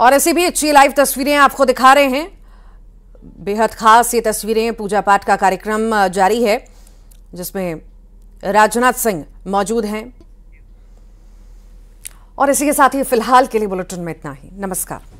और ऐसी भी अच्छी लाइव तस्वीरें आपको दिखा रहे हैं बेहद खास ये तस्वीरें पूजा पाठ का कार्यक्रम जारी है जिसमें राजनाथ सिंह मौजूद हैं और इसी के साथ ही फिलहाल के लिए बुलेटिन में इतना ही नमस्कार